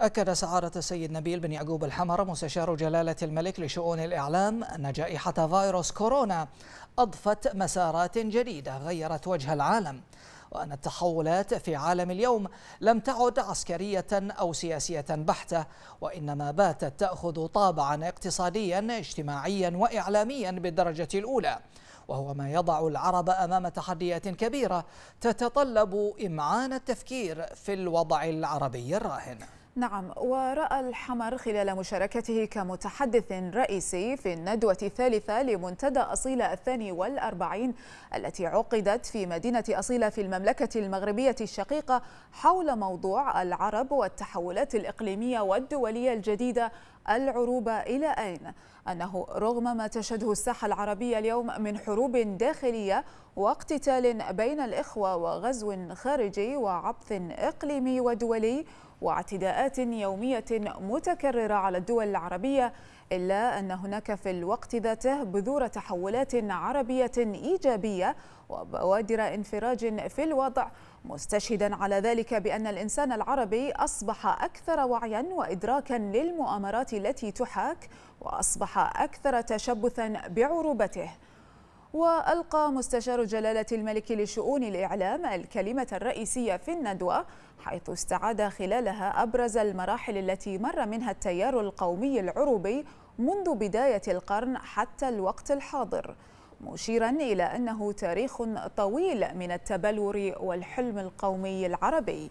أكد سعادة السيد نبيل بن يعقوب الحمر مستشار جلالة الملك لشؤون الإعلام أن جائحة فيروس كورونا أضفت مسارات جديدة غيرت وجه العالم وأن التحولات في عالم اليوم لم تعد عسكرية أو سياسية بحتة وإنما باتت تأخذ طابعا اقتصاديا اجتماعيا وإعلاميا بالدرجة الأولى وهو ما يضع العرب أمام تحديات كبيرة تتطلب إمعان التفكير في الوضع العربي الراهن نعم ورأى الحمر خلال مشاركته كمتحدث رئيسي في الندوة الثالثة لمنتدى أصيلة الثاني والأربعين التي عقدت في مدينة أصيلة في المملكة المغربية الشقيقة حول موضوع العرب والتحولات الإقليمية والدولية الجديدة العروبة إلى أين؟ أنه رغم ما تشهده الساحة العربية اليوم من حروب داخلية واقتتال بين الإخوة وغزو خارجي وعبث إقليمي ودولي واعتداءات يومية متكررة على الدول العربية إلا أن هناك في الوقت ذاته بذور تحولات عربية إيجابية وبوادر انفراج في الوضع مستشهدا على ذلك بأن الإنسان العربي أصبح أكثر وعيا وإدراكا للمؤامرات التي تحاك وأصبح أكثر تشبثا بعروبته وألقى مستشار جلالة الملك لشؤون الإعلام الكلمة الرئيسية في الندوة حيث استعاد خلالها أبرز المراحل التي مر منها التيار القومي العروبي منذ بداية القرن حتى الوقت الحاضر مشيرا إلى أنه تاريخ طويل من التبلور والحلم القومي العربي